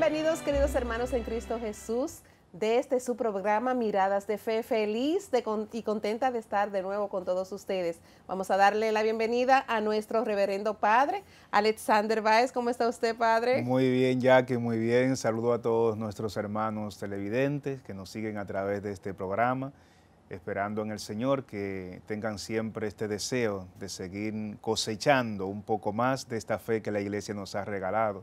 Bienvenidos queridos hermanos en Cristo Jesús Desde este su programa Miradas de Fe. Feliz y contenta de estar de nuevo con todos ustedes. Vamos a darle la bienvenida a nuestro reverendo padre, Alexander Baez, ¿Cómo está usted, padre? Muy bien, Jackie, muy bien. Saludo a todos nuestros hermanos televidentes que nos siguen a través de este programa, esperando en el Señor que tengan siempre este deseo de seguir cosechando un poco más de esta fe que la iglesia nos ha regalado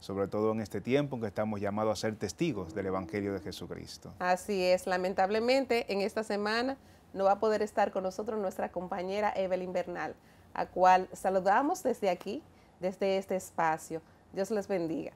sobre todo en este tiempo en que estamos llamados a ser testigos del Evangelio de Jesucristo. Así es, lamentablemente en esta semana no va a poder estar con nosotros nuestra compañera Evelyn Bernal, a cual saludamos desde aquí, desde este espacio. Dios les bendiga.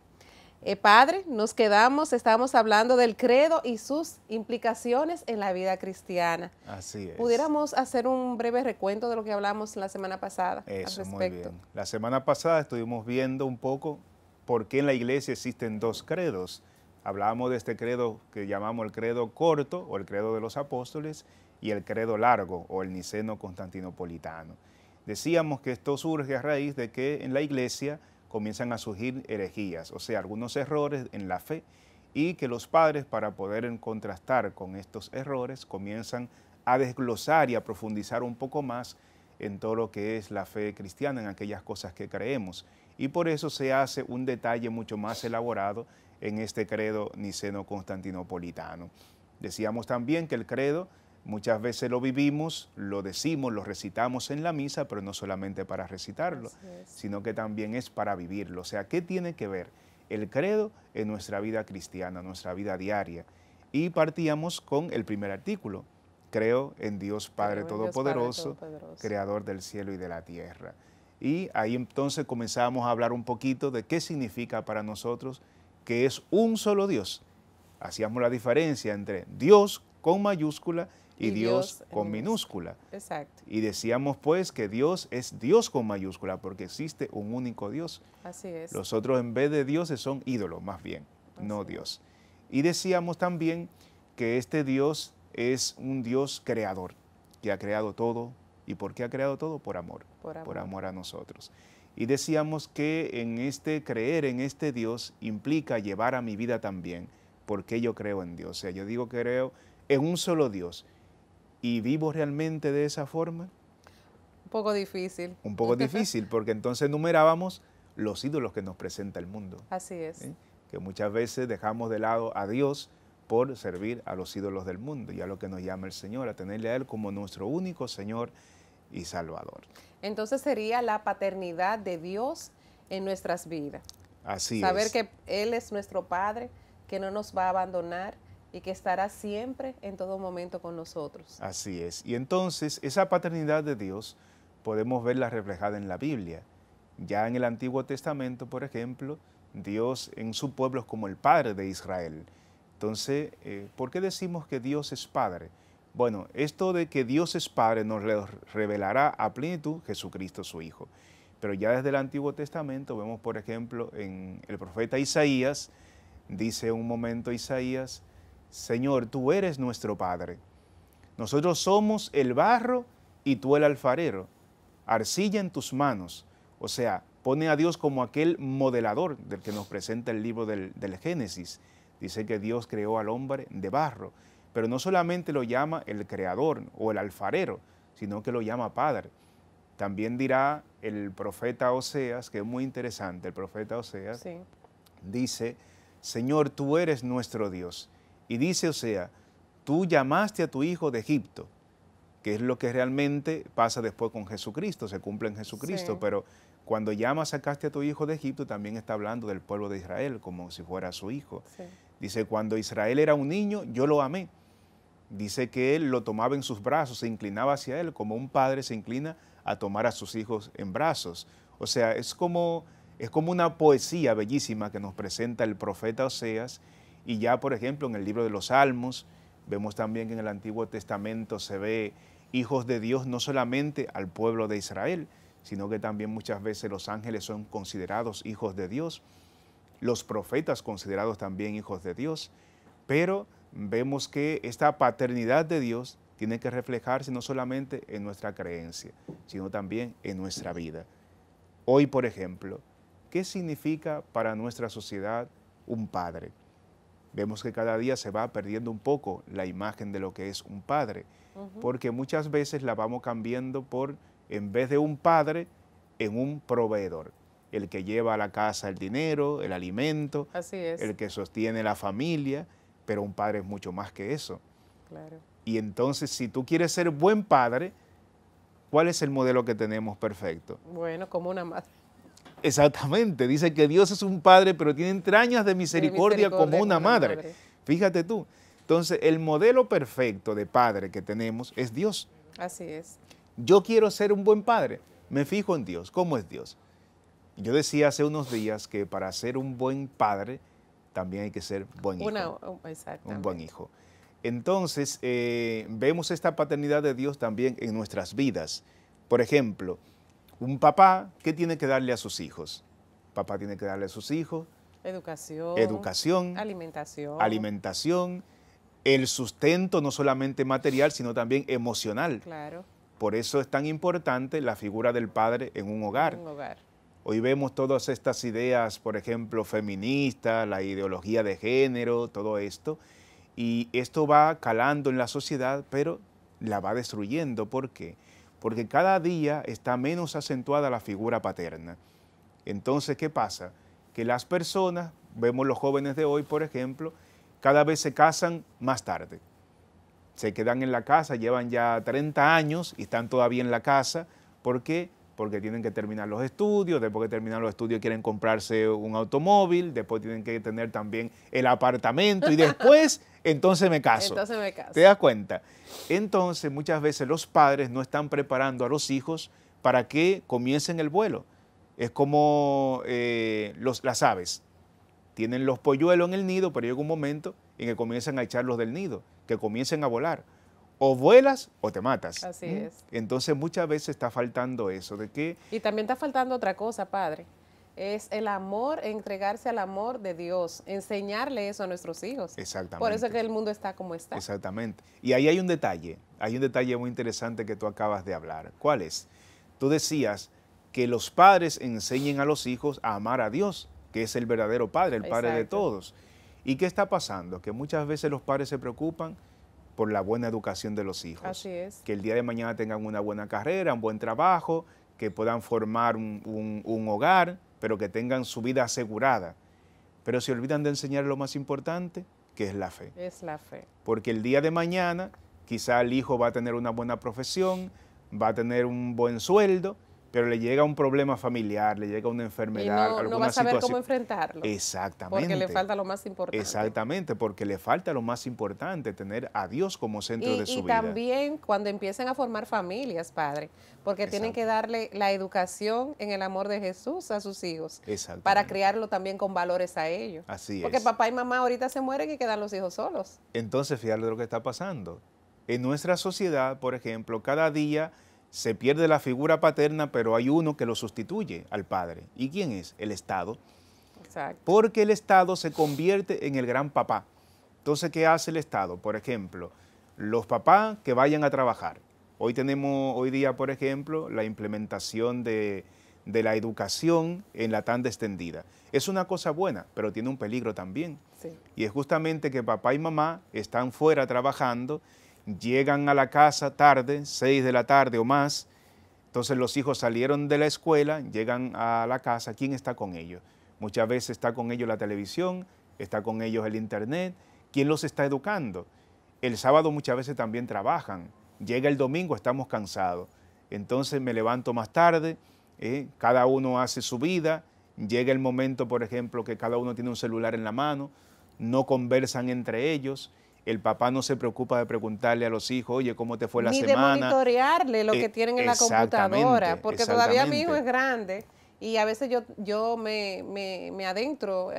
Eh, padre, nos quedamos, estamos hablando del credo y sus implicaciones en la vida cristiana. Así es. ¿Pudiéramos hacer un breve recuento de lo que hablamos la semana pasada? Eso, al respecto? muy bien. La semana pasada estuvimos viendo un poco por qué en la iglesia existen dos credos. Hablamos de este credo que llamamos el credo corto o el credo de los apóstoles y el credo largo o el niceno constantinopolitano. Decíamos que esto surge a raíz de que en la iglesia comienzan a surgir herejías, o sea, algunos errores en la fe y que los padres para poder contrastar con estos errores comienzan a desglosar y a profundizar un poco más en todo lo que es la fe cristiana, en aquellas cosas que creemos y por eso se hace un detalle mucho más elaborado en este credo niceno-constantinopolitano. Decíamos también que el credo muchas veces lo vivimos, lo decimos, lo recitamos en la misa, pero no solamente para recitarlo, sino que también es para vivirlo. O sea, ¿qué tiene que ver el credo en nuestra vida cristiana, nuestra vida diaria? Y partíamos con el primer artículo. Creo en Dios Padre, Todopoderoso, Creador del cielo y de la tierra. Y ahí entonces comenzamos a hablar un poquito de qué significa para nosotros que es un solo Dios. Hacíamos la diferencia entre Dios con mayúscula y, Dios, con minúscula. Exacto. Y decíamos pues que Dios es Dios con mayúscula porque existe un único Dios. Así es. Los otros en vez de dioses son ídolos más bien, no Dios. Y decíamos también que este Dios es un Dios creador, que ha creado todo, ¿Y por qué ha creado todo? Por amor, por amor, a nosotros. Y decíamos que en este creer en este Dios implica llevar a mi vida también, porque yo creo en Dios. O sea, yo digo que creo en un solo Dios. ¿Y vivo realmente de esa forma? Un poco difícil. Un poco difícil, porque entonces numerábamos los ídolos que nos presenta el mundo. Así es. ¿Eh? Que muchas veces dejamos de lado a Dios por servir a los ídolos del mundo y a lo que nos llama el Señor, a tenerle a Él como nuestro único Señor y Salvador. Entonces sería la paternidad de Dios en nuestras vidas. Así es. Saber que Él es nuestro Padre, que no nos va a abandonar y que estará siempre en todo momento con nosotros. Así es. Y entonces esa paternidad de Dios podemos verla reflejada en la Biblia. Ya en el Antiguo Testamento, por ejemplo, Dios en su pueblo es como el Padre de Israel. Entonces, eh, ¿por qué decimos que Dios es Padre? Bueno, esto de que Dios es Padre nos revelará a plenitud Jesucristo su Hijo. Pero ya desde el Antiguo Testamento vemos, por ejemplo, en el profeta Isaías, dice un momento Isaías, Señor, tú eres nuestro Padre. Nosotros somos el barro y tú el alfarero, arcilla en tus manos. O sea, pone a Dios como aquel modelador del que nos presenta el libro del Génesis. Dice que Dios creó al hombre de barro, pero no solamente lo llama el creador o el alfarero, sino que lo llama padre. También dirá el profeta Oseas, que es muy interesante, el profeta Oseas dice, Señor, tú eres nuestro Dios. Y dice Oseas, tú llamaste a tu hijo de Egipto, que es lo que realmente pasa después con Jesucristo, se cumple en Jesucristo, pero cuando llama sacaste a tu hijo de Egipto, también está hablando del pueblo de Israel como si fuera su hijo. Dice, cuando Israel era un niño, yo lo amé. Dice que él lo tomaba en sus brazos, se inclinaba hacia él, como un padre se inclina a tomar a sus hijos en brazos. O sea, es como, es como una poesía bellísima que nos presenta el profeta Oseas. Y ya, por ejemplo, en el libro de los Salmos, vemos también que en el Antiguo Testamento se ve hijos de Dios no solamente al pueblo de Israel, sino que también muchas veces los ángeles son considerados hijos de Dios los profetas considerados también hijos de Dios, pero vemos que esta paternidad de Dios tiene que reflejarse no solamente en nuestra creencia, sino también en nuestra vida. Hoy, por ejemplo, ¿qué significa para nuestra sociedad un padre? Vemos que cada día se va perdiendo un poco la imagen de lo que es un padre, porque muchas veces la vamos cambiando por, en vez de un padre, en un proveedor el que lleva a la casa el dinero, el alimento, Así es. el que sostiene la familia, pero un padre es mucho más que eso. Claro. Y entonces, si tú quieres ser buen padre, ¿cuál es el modelo que tenemos perfecto? Bueno, como una madre. Exactamente, dice que Dios es un padre, pero tiene entrañas de misericordia, como una, madre. Fíjate tú. Entonces, el modelo perfecto de padre que tenemos es Dios. Así es. Yo quiero ser un buen padre. Me fijo en Dios. ¿Cómo es Dios? Yo decía hace unos días que para ser un buen padre también hay que ser buen hijo. un buen hijo. Entonces, eh, vemos esta paternidad de Dios también en nuestras vidas. Por ejemplo, un papá, ¿qué tiene que darle a sus hijos? Papá tiene que darle a sus hijos. Educación. Educación. Alimentación. Alimentación. El sustento no solamente material, sino también emocional. Claro. Por eso es tan importante la figura del padre en un hogar. Un hogar. Hoy vemos todas estas ideas, por ejemplo, feministas, la ideología de género, todo esto, y esto va calando en la sociedad, pero la va destruyendo. ¿Por qué? Porque cada día está menos acentuada la figura paterna. Entonces, ¿qué pasa? Que las personas, vemos los jóvenes de hoy, por ejemplo, cada vez se casan más tarde. Se quedan en la casa, llevan ya 30 años y están todavía en la casa porque porque tienen que terminar los estudios, después que terminan los estudios quieren comprarse un automóvil, después tienen que tener también el apartamento y después entonces me caso. Entonces me caso. ¿Te das cuenta? Entonces muchas veces los padres no están preparando a los hijos para que comiencen el vuelo. Es como eh, los, las aves. Tienen los polluelos en el nido, pero llega un momento en que comienzan a echarlos del nido, que comiencen a volar o vuelas o te matas. Así ¿Mm? es. Entonces muchas veces está faltando eso, de que... Y también está faltando otra cosa, padre. Es el amor, entregarse al amor de Dios, enseñarle eso a nuestros hijos. Exactamente. Por eso es que el mundo está como está. Exactamente. Y ahí hay un detalle, hay un detalle muy interesante que tú acabas de hablar. ¿Cuál es? Tú decías que los padres enseñen a los hijos a amar a Dios, que es el verdadero Padre, el Padre de todos. ¿Y qué está pasando? Que muchas veces los padres se preocupan por la buena educación de los hijos. Así es. Que el día de mañana tengan una buena carrera, un buen trabajo, que puedan formar un, hogar, pero que tengan su vida asegurada. Pero se olvidan de enseñar lo más importante, que es la fe. Es la fe. Porque el día de mañana quizá el hijo va a tener una buena profesión, va a tener un buen sueldo, pero le llega un problema familiar, le llega una enfermedad, y no, no va a saber cómo enfrentarlo. Exactamente. Porque le falta lo más importante. Exactamente, porque le falta lo más importante, tener a Dios como centro de su vida. Y también cuando empiecen a formar familias, padre, porque tienen que darle la educación en el amor de Jesús a sus hijos. Exacto. Para criarlo también con valores a ellos. Así es. Porque papá y mamá ahorita se mueren y quedan los hijos solos. Entonces, fíjate lo que está pasando. En nuestra sociedad, por ejemplo, cada día se pierde la figura paterna, pero hay uno que lo sustituye al padre. ¿Y quién es? El Estado. Porque el Estado se convierte en el gran papá. Entonces, ¿qué hace el Estado? Por ejemplo, los papás que vayan a trabajar. Hoy tenemos, hoy día, por ejemplo, la implementación de, la educación en la tan extendida. Es una cosa buena, pero tiene un peligro también. Y es justamente que papá y mamá están fuera trabajando llegan a la casa tarde, seis de la tarde o más, entonces los hijos salieron de la escuela, llegan a la casa, ¿quién está con ellos? Muchas veces está con ellos la televisión, está con ellos el internet, ¿quién los está educando? El sábado muchas veces también trabajan, llega el domingo, estamos cansados, entonces me levanto más tarde, eh, cada uno hace su vida, llega el momento, por ejemplo, que cada uno tiene un celular en la mano, no conversan entre ellos, el papá no se preocupa de preguntarle a los hijos, oye, ¿cómo te fue la semana? Ni de monitorearle lo que eh, tienen en la computadora, porque todavía mi hijo es grande y a veces yo, yo me, me, adentro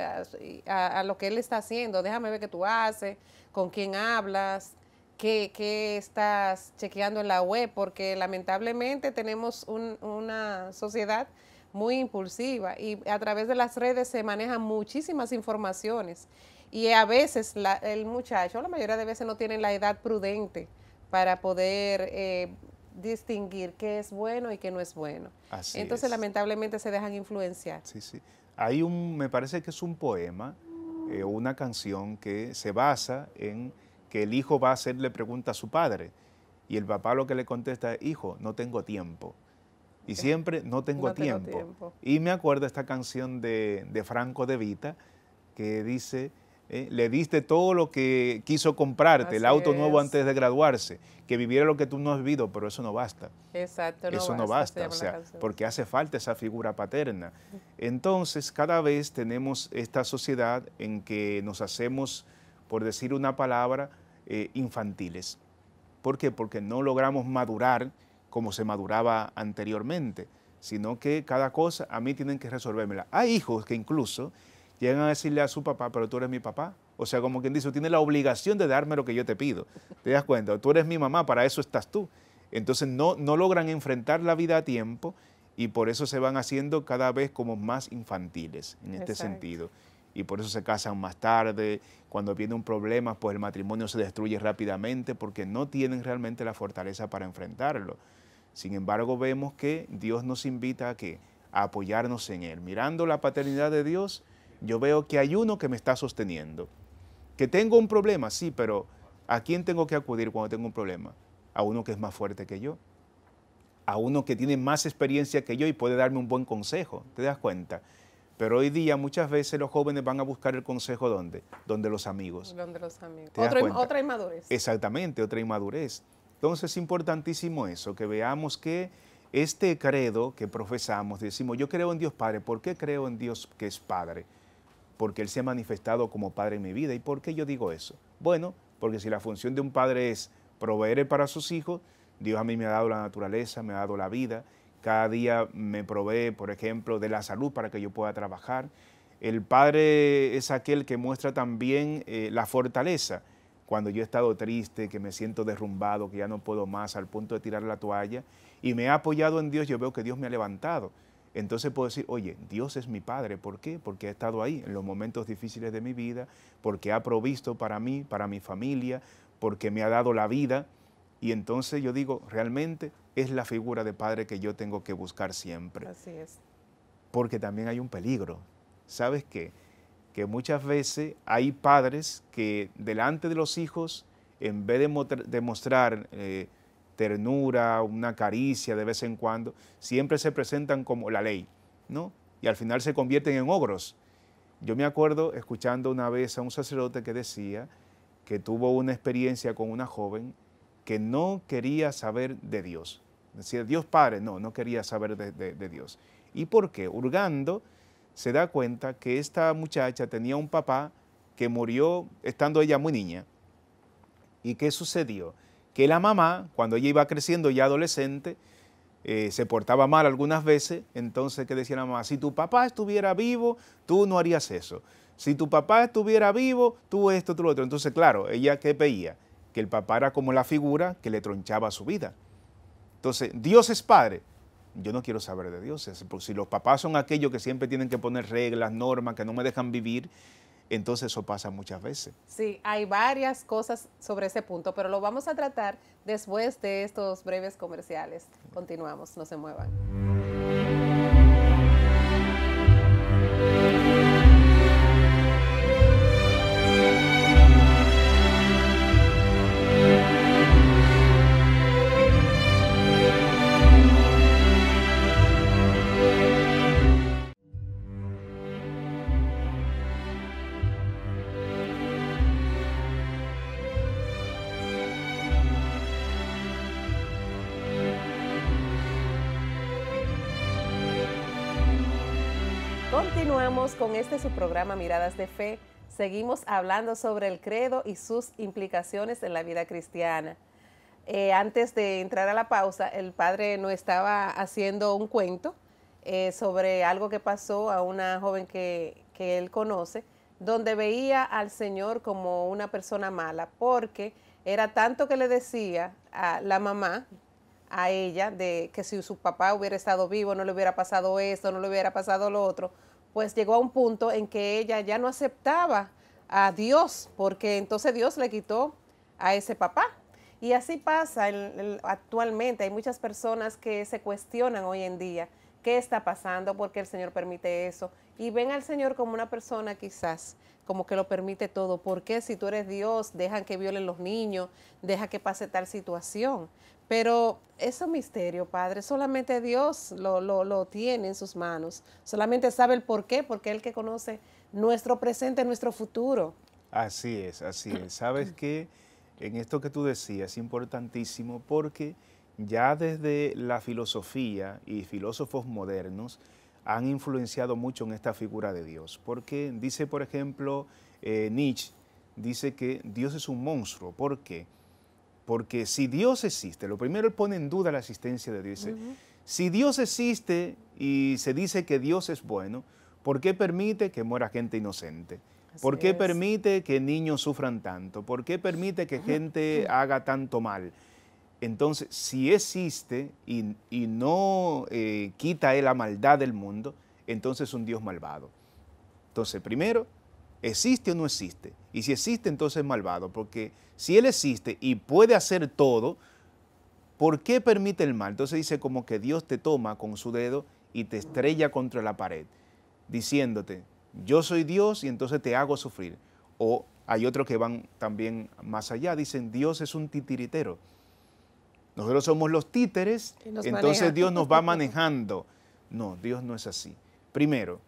a, lo que él está haciendo. Déjame ver qué tú haces, con quién hablas, qué, qué estás chequeando en la web, porque lamentablemente tenemos una sociedad muy impulsiva y a través de las redes se manejan muchísimas informaciones y a veces el muchacho, la mayoría de veces no tienen la edad prudente para poder eh, distinguir qué es bueno y qué no es bueno. Entonces lamentablemente se dejan influenciar. Sí, sí. Hay un, me parece que es un poema, eh, una canción que se basa en que el hijo va a hacerle pregunta a su padre y el papá lo que le contesta es, hijo, no tengo tiempo. Y siempre no tengo, tiempo. Y me acuerdo esta canción de, de Franco de Vita que dice, ¿eh? le diste todo lo que quiso comprarte, el auto nuevo antes de graduarse, que viviera lo que tú no has vivido, pero eso no basta. Exacto, eso no basta, o sea, porque hace falta esa figura paterna. Entonces, cada vez tenemos esta sociedad en que nos hacemos, por decir una palabra, eh, infantiles. ¿Por qué? Porque no logramos madurar como se maduraba anteriormente, sino que cada cosa a mí tienen que resolvérmela. Hay hijos que incluso llegan a decirle a su papá, pero tú eres mi papá. O sea, como quien dice, tiene la obligación de darme lo que yo te pido. ¿Te das cuenta? Tú eres mi mamá, para eso estás tú. Entonces no, no logran enfrentar la vida a tiempo y por eso se van haciendo cada vez como más infantiles en este sentido. Y por eso se casan más tarde, cuando viene un problema, pues el matrimonio se destruye rápidamente porque no tienen realmente la fortaleza para enfrentarlo. Sin embargo, vemos que Dios nos invita a, ¿qué? a apoyarnos en Él. Mirando la paternidad de Dios, yo veo que hay uno que me está sosteniendo. Que tengo un problema, sí, pero ¿a quién tengo que acudir cuando tengo un problema? A uno que es más fuerte que yo. A uno que tiene más experiencia que yo y puede darme un buen consejo. ¿Te das cuenta? Pero hoy día muchas veces los jóvenes van a buscar el consejo ¿dónde? Donde los amigos. Donde los amigos. otra inmadurez. Exactamente, otra inmadurez. Entonces es importantísimo eso, que veamos que este credo que profesamos, decimos, yo creo en Dios Padre, ¿por qué creo en Dios que es Padre? porque Él se ha manifestado como Padre en mi vida. ¿Y por qué yo digo eso? Bueno, porque si la función de un padre es proveer para sus hijos, Dios a mí me ha dado la naturaleza, me ha dado la vida, cada día me provee, por ejemplo, de la salud para que yo pueda trabajar. El Padre es aquel que muestra también eh, la fortaleza. Cuando yo he estado triste, que me siento derrumbado, que ya no puedo más, al punto de tirar la toalla, y me ha apoyado en Dios, yo veo que Dios me ha levantado entonces puedo decir, oye, Dios es mi Padre. ¿Por qué? Porque ha estado ahí en los momentos difíciles de mi vida, porque ha provisto para mí, para mi familia, porque me ha dado la vida. Y entonces yo digo, realmente es la figura de Padre que yo tengo que buscar siempre. Así es. Porque también hay un peligro. ¿Sabes qué? Que muchas veces hay padres que delante de los hijos, en vez de demostrar eh, ternura, una caricia de vez en cuando, siempre se presentan como la ley, ¿no? Y al final se convierten en ogros. Yo me acuerdo escuchando una vez a un sacerdote que decía que tuvo una experiencia con una joven que no quería saber de Dios. Decía, Dios Padre, no, no quería saber de, Dios. ¿Y por qué? Hurgando, se da cuenta que esta muchacha tenía un papá que murió estando ella muy niña. ¿Y qué sucedió? que la mamá, cuando ella iba creciendo ya adolescente, eh, se portaba mal algunas veces, entonces que decía la mamá, si tu papá estuviera vivo, tú no harías eso. Si tu papá estuviera vivo, tú esto, tú lo otro. Entonces, claro, ella que veía que el papá era como la figura que le tronchaba su vida. Entonces, Dios es padre. Yo no quiero saber de Dios. Si los papás son aquellos que siempre tienen que poner reglas, normas, que no me dejan vivir, entonces eso pasa muchas veces. Sí, hay varias cosas sobre ese punto, pero lo vamos a tratar después de estos breves comerciales. Continuamos, no se muevan. con este su programa Miradas de Fe. Seguimos hablando sobre el credo y sus implicaciones en la vida cristiana. Eh, antes de entrar a la pausa, el padre nos estaba haciendo un cuento eh, sobre algo que pasó a una joven que, que él conoce, donde veía al Señor como una persona mala, porque era tanto que le decía a la mamá, a ella de que si su papá hubiera estado vivo no le hubiera pasado esto, no le hubiera pasado lo otro, pues llegó a un punto en que ella ya no aceptaba a Dios, porque entonces Dios le quitó a ese papá. Y así pasa el, actualmente. Hay muchas personas que se cuestionan hoy en día qué está pasando, por qué el Señor permite eso. Y ven al Señor como una persona quizás, como que lo permite todo. ¿Por qué si tú eres Dios, dejan que violen los niños, deja que pase tal situación? Pero ese misterio, Padre, solamente Dios lo, tiene en sus manos. Solamente sabe el por qué, porque él que conoce nuestro presente, nuestro futuro. Así es, así es. Sabes que en esto que tú decías, importantísimo, porque ya desde la filosofía y filósofos modernos han influenciado mucho en esta figura de Dios. Porque dice, por ejemplo, eh, Nietzsche, dice que Dios es un monstruo. ¿Por qué? Porque si Dios existe, lo primero él pone en duda la existencia de Dios. si Dios existe y se dice que Dios es bueno, ¿por qué permite que muera gente inocente? ¿Por qué permite que niños sufran tanto? ¿Por qué permite que gente haga tanto mal? Entonces, si existe y, no eh, quita la maldad del mundo, entonces es un Dios malvado. Entonces, primero, ¿Existe o no existe? Y si existe, entonces es malvado, porque si Él existe y puede hacer todo, ¿por qué permite el mal? Entonces dice como que Dios te toma con su dedo y te estrella contra la pared, diciéndote, yo soy Dios y entonces te hago sufrir. O hay otros que van también más allá, dicen, Dios es un titiritero. Nosotros somos los títeres, entonces Dios nos va manejando. No, Dios no es así. Primero,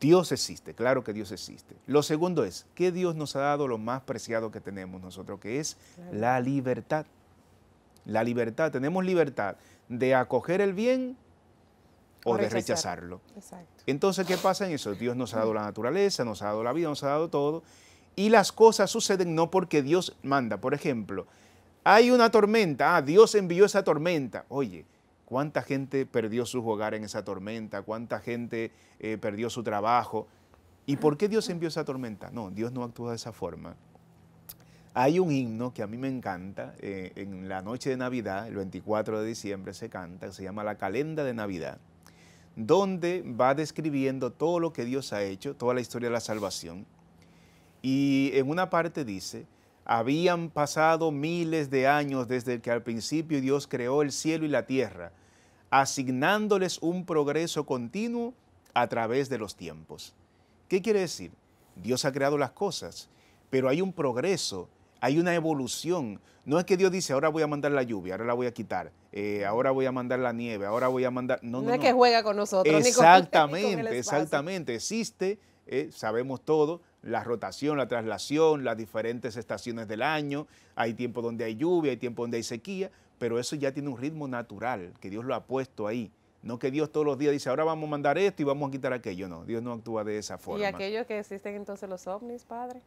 Dios existe, claro que Dios existe. Lo segundo es que Dios nos ha dado lo más preciado que tenemos nosotros, que es la libertad. La libertad, tenemos libertad de acoger el bien o, de rechazarlo. Exacto. Entonces, ¿qué pasa en eso? Dios nos ha dado la naturaleza, nos ha dado la vida, nos ha dado todo. Y las cosas suceden no porque Dios manda. Por ejemplo, hay una tormenta, ah, Dios envió esa tormenta. Oye, ¿Cuánta gente perdió su hogar en esa tormenta? ¿Cuánta gente eh, perdió su trabajo? ¿Y por qué Dios envió esa tormenta? No, Dios no actúa de esa forma. Hay un himno que a mí me encanta, eh, en la noche de Navidad, el 24 de diciembre se canta, se llama La Calenda de Navidad, donde va describiendo todo lo que Dios ha hecho, toda la historia de la salvación. Y en una parte dice, habían pasado miles de años desde que al principio Dios creó el cielo y la tierra, asignándoles un progreso continuo a través de los tiempos. ¿Qué quiere decir? Dios ha creado las cosas, pero hay un progreso, hay una evolución. No es que Dios dice, ahora voy a mandar la lluvia, ahora la voy a quitar, eh, ahora voy a mandar la nieve, ahora voy a mandar... No, es que juega con nosotros. Exactamente, ni con, exactamente. Existe, eh, sabemos todo, la rotación, la traslación, las diferentes estaciones del año, hay tiempo donde hay lluvia, hay tiempo donde hay sequía, pero eso ya tiene un ritmo natural, que Dios lo ha puesto ahí. No que Dios todos los días dice, ahora vamos a mandar esto y vamos a quitar aquello. No, Dios no actúa de esa forma. ¿Y aquello que existen entonces los ovnis, padre?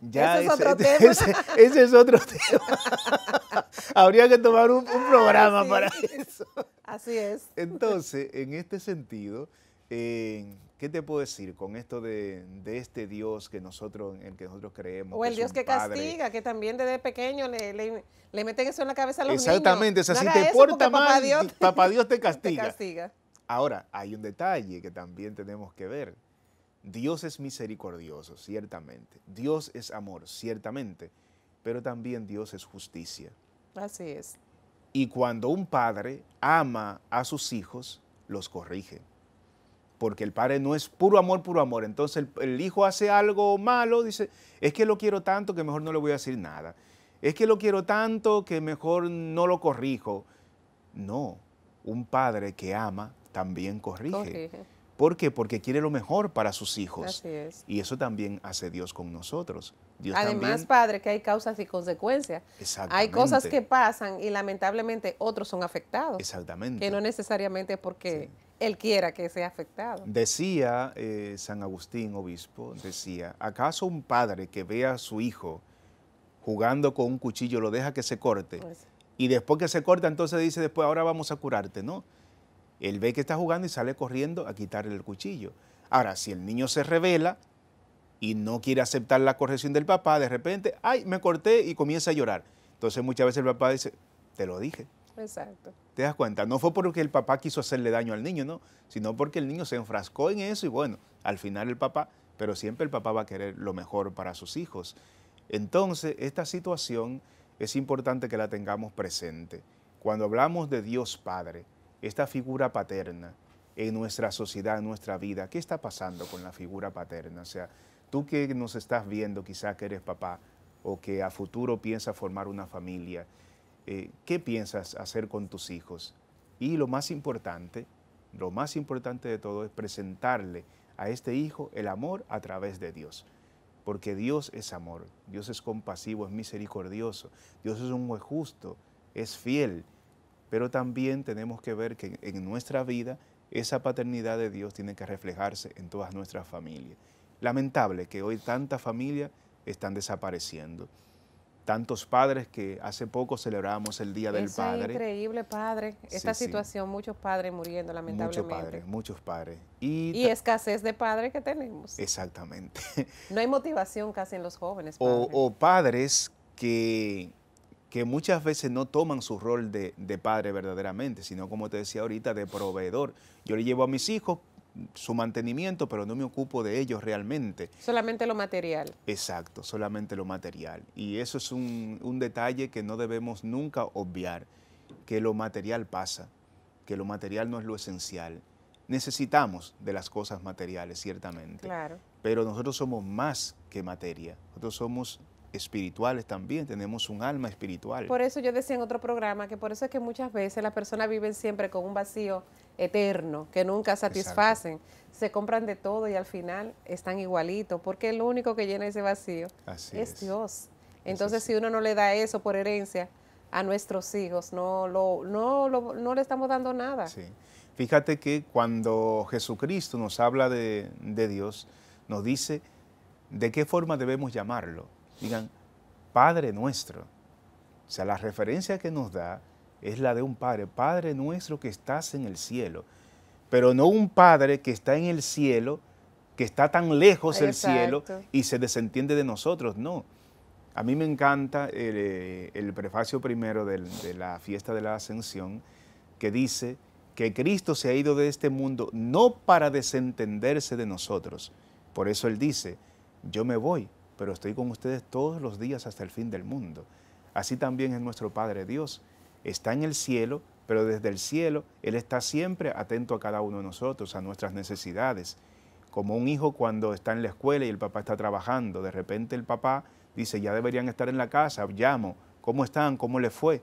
Ya, ese, es otro tema. es otro tema. Habría que tomar un, programa para eso. Así es. Entonces, en este sentido, ¿Qué te puedo decir con esto de, este Dios que nosotros, en el que nosotros creemos? O el Dios que castiga, que también desde pequeño le, meten eso en la cabeza a los Exactamente, niños. Exactamente, o sea, si te porta mal, papá Dios, te, castiga. te castiga. Ahora, hay un detalle que también tenemos que ver. Dios es misericordioso, ciertamente. Dios es amor, ciertamente. Pero también Dios es justicia. Así es. Y cuando un padre ama a sus hijos, los corrige porque el padre no es puro amor, puro amor. Entonces el, hijo hace algo malo, dice, es que lo quiero tanto que mejor no le voy a decir nada. Es que lo quiero tanto que mejor no lo corrijo. No, un padre que ama también corrige. ¿Por qué? Porque quiere lo mejor para sus hijos. Así es. Y eso también hace Dios con nosotros. Además, padre, que hay causas y consecuencias. Hay cosas que pasan y lamentablemente otros son afectados. Exactamente. Que no necesariamente porque... Él quiera que sea afectado. Decía eh, San Agustín, obispo, decía, ¿acaso un padre que ve a su hijo jugando con un cuchillo lo deja que se corte? Pues y después que se corta, entonces dice, después ahora vamos a curarte, ¿no? Él ve que está jugando y sale corriendo a quitarle el cuchillo. Ahora, si el niño se revela y no quiere aceptar la corrección del papá, de repente, ay, me corté y comienza a llorar. Entonces muchas veces el papá dice, te lo dije. Exacto. ¿Te das cuenta? No fue porque el papá quiso hacerle daño al niño, no, sino porque el niño se enfrascó en eso y bueno, al final el papá, pero siempre el papá va a querer lo mejor para sus hijos. Entonces, esta situación es importante que la tengamos presente. Cuando hablamos de Dios Padre, esta figura paterna en nuestra sociedad, en nuestra vida, ¿qué está pasando con la figura paterna? O sea, tú que nos estás viendo, quizá que eres papá o que a futuro piensas formar una familia, eh, ¿qué piensas hacer con tus hijos? Y lo más importante, lo más importante de todo es presentarle a este hijo el amor a través de Dios. Porque Dios es amor, Dios es compasivo, es misericordioso, Dios es un justo, es fiel. Pero también tenemos que ver que en nuestra vida esa paternidad de Dios tiene que reflejarse en todas nuestras familias. Lamentable que hoy tantas familias están desapareciendo tantos padres que hace poco celebrábamos el Día del Padre. Es increíble, padre. Esta situación, muchos padres muriendo, lamentablemente. Muchos padres, muchos padres. Y, escasez de padres que tenemos. Exactamente. No hay motivación casi en los jóvenes. O, padres que, que muchas veces no toman su rol de, de padre verdaderamente, sino como te decía ahorita, de proveedor. Yo le llevo a mis hijos su mantenimiento, pero no me ocupo de ellos realmente. Solamente lo material. Exacto, solamente lo material. Y eso es un, detalle que no debemos nunca obviar, que lo material pasa, que lo material no es lo esencial. Necesitamos de las cosas materiales, ciertamente. Claro. Pero nosotros somos más que materia. Nosotros somos espirituales también, tenemos un alma espiritual. Por eso yo decía en otro programa que por eso es que muchas veces las personas viven siempre con un vacío eterno, que nunca satisfacen. Se compran de todo y al final están igualitos, porque el único que llena ese vacío es, Dios. Entonces, si uno no le da eso por herencia a nuestros hijos, no, lo, no, le estamos dando nada. Fíjate que cuando Jesucristo nos habla de, de Dios, nos dice de qué forma debemos llamarlo. Digan, Padre nuestro. O sea, la referencia que nos da es la de un Padre, Padre nuestro que estás en el cielo, pero no un Padre que está en el cielo, que está tan lejos del cielo y se desentiende de nosotros, no. A mí me encanta el, eh, prefacio primero de la fiesta de la ascensión que dice que Cristo se ha ido de este mundo no para desentenderse de nosotros. Por eso Él dice, yo me voy, pero estoy con ustedes todos los días hasta el fin del mundo. Así también es nuestro Padre Dios está en el cielo, pero desde el cielo Él está siempre atento a cada uno de nosotros, a nuestras necesidades. Como un hijo cuando está en la escuela y el papá está trabajando, de repente el papá dice, ya deberían estar en la casa, llamo, ¿cómo están? ¿Cómo les fue?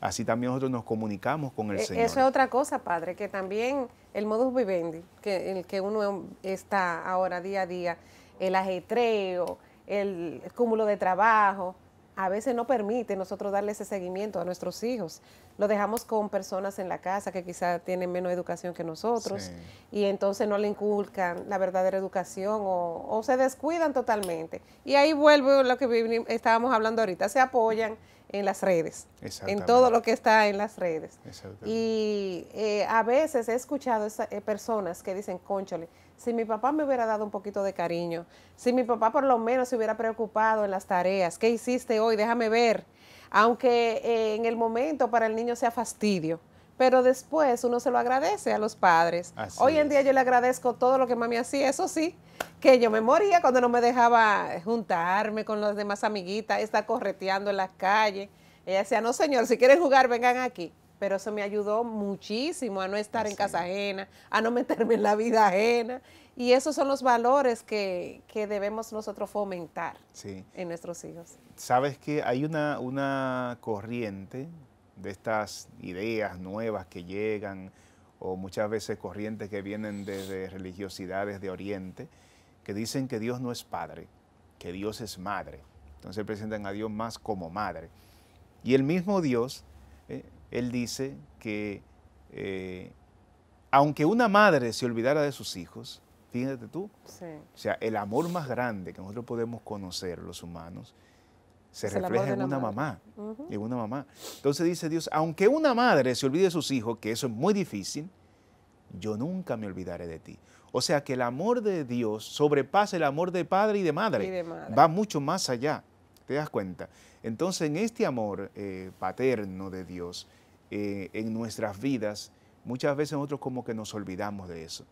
Así también nosotros nos comunicamos con el e-, Señor. Eso es otra cosa, Padre, que también el modus vivendi, que, el que uno está ahora día a día, el ajetreo, el cúmulo de trabajo, a veces no permite nosotros darle ese seguimiento a nuestros hijos. Lo dejamos con personas en la casa que quizás tienen menos educación que nosotros y entonces no le inculcan la verdadera educación o, se descuidan totalmente. Y ahí vuelve lo que estábamos hablando ahorita, se apoyan en las redes, en todo lo que está en las redes. Y eh, a veces he escuchado a eh, personas que dicen, conchole, si mi papá me hubiera dado un poquito de cariño, si mi papá por lo menos se hubiera preocupado en las tareas, ¿qué hiciste hoy? Déjame ver. Aunque eh, en el momento para el niño sea fastidio, pero después uno se lo agradece a los padres. hoy en día yo le agradezco todo lo que mami hacía, eso sí, que yo me moría cuando no me dejaba juntarme con las demás amiguitas, estar correteando en la calle. Ella decía, no señor, si quieren jugar, vengan aquí pero eso me ayudó muchísimo a no estar en casa ajena, a no meterme en la vida ajena. Y esos son los valores que, debemos nosotros fomentar en nuestros hijos. Sabes que hay una, una corriente de estas ideas nuevas que llegan, o muchas veces corrientes que vienen desde religiosidades de Oriente, que dicen que Dios no es padre, que Dios es madre. Entonces presentan a Dios más como madre. Y el mismo Dios él dice que eh, aunque una madre se olvidara de sus hijos, fíjate tú, o sea, el amor más grande que nosotros podemos conocer los humanos se refleja en una mamá, una mamá. Entonces dice Dios, aunque una madre se olvide de sus hijos, que eso es muy difícil, yo nunca me olvidaré de ti. O sea que el amor de Dios sobrepasa el amor de padre y de madre. Va mucho más allá. ¿Te das cuenta? Entonces, en este amor eh, paterno de Dios, eh, en nuestras vidas, muchas veces nosotros como que nos olvidamos de eso.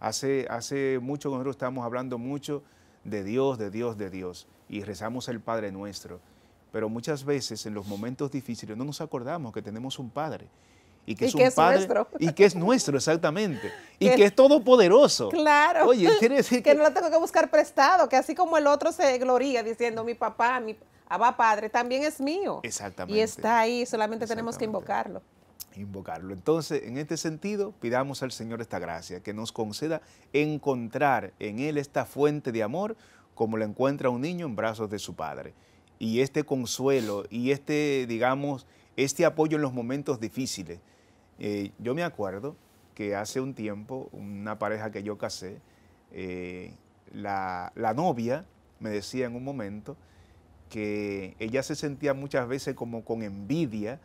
Hace, hace mucho que nosotros estamos hablando mucho de Dios, de Dios, de Dios, y rezamos el Padre nuestro. Pero muchas veces en los momentos difíciles no nos acordamos que tenemos un Padre. Y que, es, padre, nuestro. Y que es nuestro, exactamente. Y que, es todopoderoso. Claro. Oye, quiere decir que, no lo tengo que buscar prestado, que así como el otro se gloría diciendo mi papá, mi Abba ah, Padre, también es mío. Exactamente. Y está ahí, solamente tenemos que invocarlo. Invocarlo. Entonces, en este sentido, pidamos al Señor esta gracia, que nos conceda encontrar en Él esta fuente de amor como la encuentra un niño en brazos de su padre. Y este consuelo y este, digamos, este apoyo en los momentos difíciles. Eh, yo me acuerdo que hace un tiempo, una pareja que yo casé, eh, la, la novia me decía en un momento, que ella se sentía muchas veces como con envidia.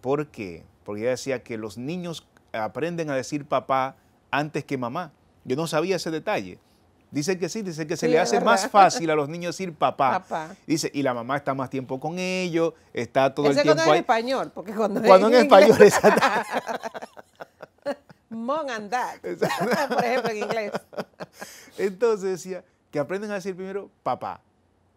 ¿Por qué? Porque ella decía que los niños aprenden a decir papá antes que mamá. Yo no sabía ese detalle. Dice que sí, dice que se le hace más fácil a los niños decir papá. Dice, y la mamá está más tiempo con ellos, está todo el tiempo cuando es en español, porque cuando, cuando en, español, Es... Mon and por ejemplo, en inglés. Entonces decía que aprenden a decir primero papá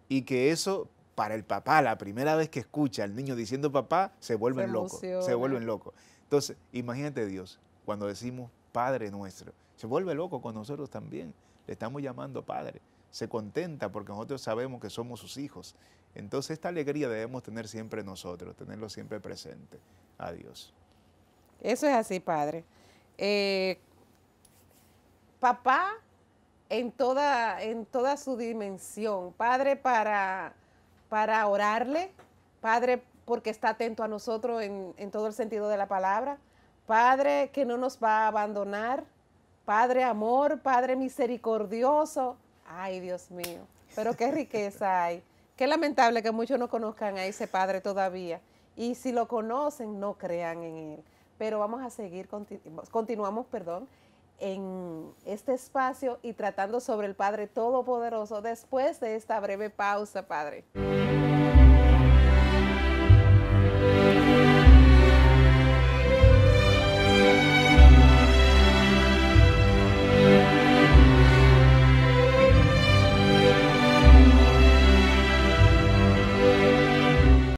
y que eso para el papá, la primera vez que escucha al niño diciendo papá, se vuelven locos, se vuelven locos. Entonces, imagínate Dios, cuando decimos Padre nuestro, se vuelve loco con nosotros también, le estamos llamando Padre, se contenta porque nosotros sabemos que somos sus hijos. Entonces, esta alegría debemos tener siempre nosotros, tenerlo siempre presente a Dios. Eso es así, Padre. Eh, papá en toda, en toda su dimensión. Padre, para, para orarle, Padre, porque está atento a nosotros en, todo el sentido de la palabra. Padre, que no nos va a abandonar. Padre, amor, Padre misericordioso. Ay, Dios mío, pero qué riqueza hay. Qué lamentable que muchos no conozcan a ese Padre todavía. Y si lo conocen, no crean en él. Pero vamos a seguir, continuamos, perdón, en este espacio y tratando sobre el Padre Todopoderoso después de esta breve pausa, Padre.